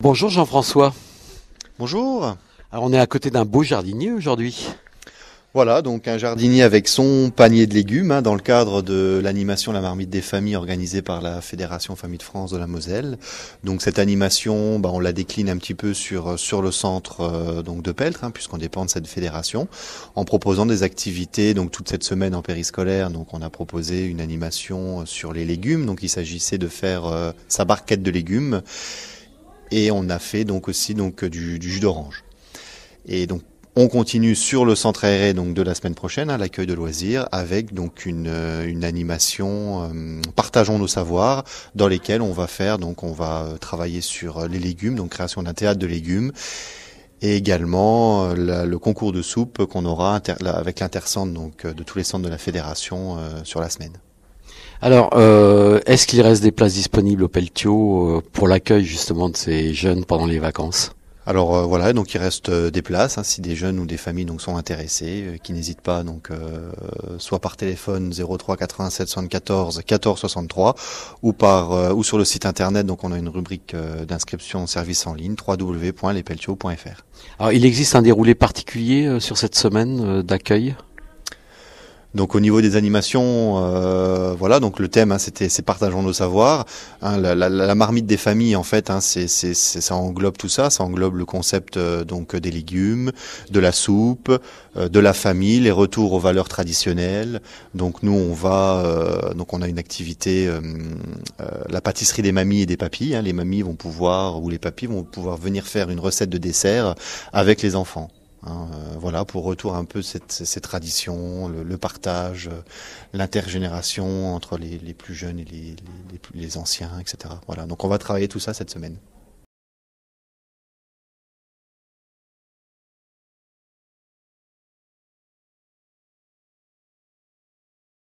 Bonjour Jean-François. Bonjour. Alors on est à côté d'un beau jardinier aujourd'hui. Voilà, donc un jardinier avec son panier de légumes hein, dans le cadre de l'animation La Marmite des Familles organisée par la Fédération Famille de France de la Moselle. Donc cette animation, bah, on la décline un petit peu sur euh, sur le centre euh, donc de Peltre, hein, puisqu'on dépend de cette fédération, en proposant des activités. Donc toute cette semaine en périscolaire, donc on a proposé une animation euh, sur les légumes. Donc il s'agissait de faire sa barquette de légumes et on a fait donc aussi donc du, jus d'orange. Et donc on continue sur le centre aéré donc de la semaine prochaine à hein, l'accueil de loisirs avec donc une, euh, une animation euh, partageons nos savoirs dans lesquels on va faire donc on va euh, travailler sur les légumes donc création d'un théâtre de légumes et également le concours de soupe qu'on aura avec l'intercentre donc de tous les centres de la fédération sur la semaine. Alors, euh, est-ce qu'il reste des places disponibles au Peltio euh, pour l'accueil justement de ces jeunes pendant les vacances alors euh, voilà, donc il reste des places hein, si des jeunes ou des familles donc sont intéressés, qui n'hésitent pas donc soit par téléphone 03 87 74 14 63 ou par ou sur le site internet donc on a une rubrique d'inscription service en ligne www.lespeltio.fr. Alors il existe un déroulé particulier sur cette semaine d'accueil donc au niveau des animations, euh, voilà, donc le thème, hein, c'était c'est partageons nos savoirs. Hein, la, marmite des familles, en fait, hein, c'est, ça englobe tout ça, ça englobe le concept euh, donc des légumes, de la soupe, euh, de la famille, les retours aux valeurs traditionnelles. Donc nous, on va, donc on a une activité, la pâtisserie des mamies et des papilles. les mamies vont pouvoir ou les papys vont pouvoir venir faire une recette de dessert avec les enfants. Hein, euh, voilà, pour retour un peu cette, ces traditions, le, partage, euh, l'intergénération entre les, plus jeunes et les, plus, les anciens, etc. Voilà. Donc on va travailler tout ça cette semaine.